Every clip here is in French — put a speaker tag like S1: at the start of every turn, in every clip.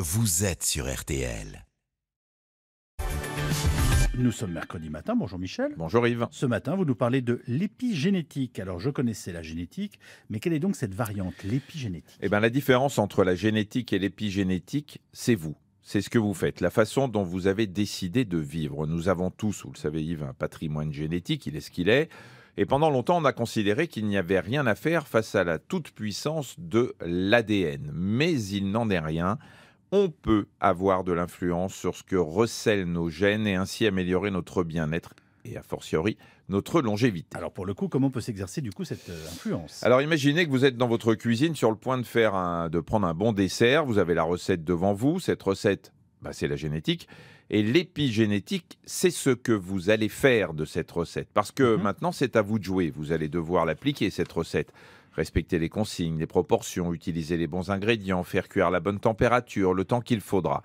S1: Vous êtes sur RTL. Nous sommes mercredi matin. Bonjour Michel. Bonjour Yves. Ce matin, vous nous parlez de l'épigénétique. Alors, je connaissais la génétique, mais quelle est donc cette variante, l'épigénétique
S2: Eh bien, la différence entre la génétique et l'épigénétique, c'est vous. C'est ce que vous faites, la façon dont vous avez décidé de vivre. Nous avons tous, vous le savez Yves, un patrimoine génétique, il est ce qu'il est. Et pendant longtemps, on a considéré qu'il n'y avait rien à faire face à la toute-puissance de l'ADN. Mais il n'en est rien on peut avoir de l'influence sur ce que recèlent nos gènes et ainsi améliorer notre bien-être et a fortiori notre longévité. Alors pour le coup, comment peut s'exercer du coup cette euh, influence Alors imaginez que vous êtes dans votre cuisine sur le point de faire de prendre un bon dessert, vous avez la recette devant vous, cette recette bah, c'est la génétique et l'épigénétique, c'est ce que vous allez faire de cette recette parce que mhm. maintenant c'est à vous de jouer, vous allez devoir l'appliquer cette recette. Respecter les consignes, les proportions, utiliser les bons ingrédients, faire cuire à la bonne température, le temps qu'il faudra.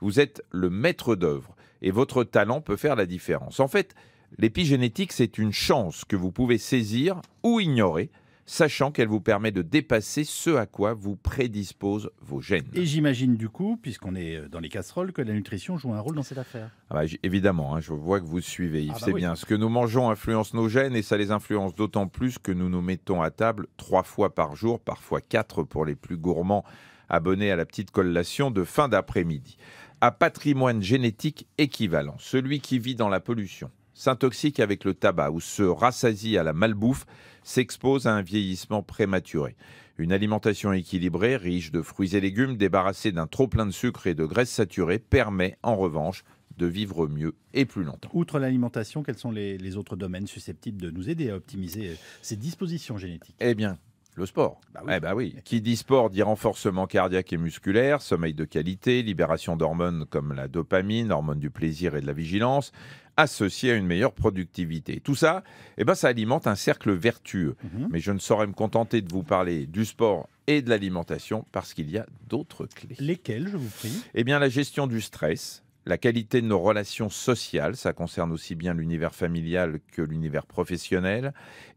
S2: Vous êtes le maître d'œuvre et votre talent peut faire la différence. En fait, l'épigénétique, c'est une chance que vous pouvez saisir ou ignorer sachant qu'elle vous permet de dépasser ce à quoi vous prédisposent vos gènes.
S1: Et j'imagine du coup, puisqu'on est euh, dans les casseroles, que la nutrition joue un rôle dans cette affaire.
S2: Ah bah, évidemment, hein, je vois que vous suivez Yves, ah bah c'est bien. Ce que nous mangeons influence nos gènes et ça les influence d'autant plus que nous nous mettons à table trois fois par jour, parfois quatre pour les plus gourmands abonnés à la petite collation de fin d'après-midi. À patrimoine génétique équivalent, celui qui vit dans la pollution, s'intoxique avec le tabac ou se rassasie à la malbouffe s'expose à un vieillissement prématuré. Une alimentation équilibrée, riche de fruits et légumes, débarrassée d'un trop-plein de sucre et de graisses saturées, permet en revanche de vivre mieux et plus longtemps.
S1: Outre l'alimentation, quels sont les, autres domaines susceptibles de nous aider à optimiser euh, ces dispositions génétiques
S2: Eh bien, le sport. Bah eh bien bah oui. Qui dit sport dit renforcement cardiaque et musculaire, sommeil de qualité, libération d'hormones comme la dopamine, hormone du plaisir et de la vigilance, associé à une meilleure productivité. Tout ça, eh ben, ça alimente un cercle vertueux. Mhm. Mais je ne saurais me contenter de vous parler du sport et de l'alimentation parce qu'il y a d'autres clés. Lesquelles, je vous prie Eh bien, la gestion du stress, la qualité de nos relations sociales, ça concerne aussi bien l'univers familial que l'univers professionnel,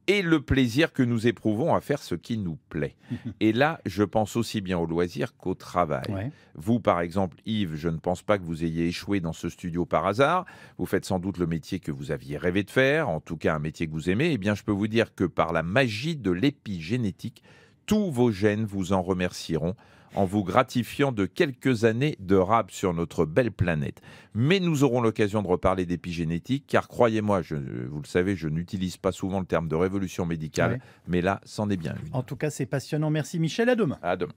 S2: et le plaisir que nous éprouvons à faire ce qui nous plaît. et là, je pense aussi bien au loisir qu'au travail. Vous, par exemple, Yves, je ne pense pas que vous ayez échoué dans ce studio par hasard. Vous faites sans doute le métier que vous aviez rêvé de faire, en tout cas un métier que vous aimez. Eh bien, je peux vous dire que par la magie de l'épigénétique, tous vos gènes vous en remercieront en vous gratifiant de quelques années de rap sur notre belle planète. Mais nous aurons l'occasion de reparler d'épigénétique, car croyez-moi, vous le savez, je n'utilise pas souvent le terme de révolution médicale, mais là, c'en est bien
S1: En tout cas, c'est passionnant. Merci Michel, à demain.
S2: À demain.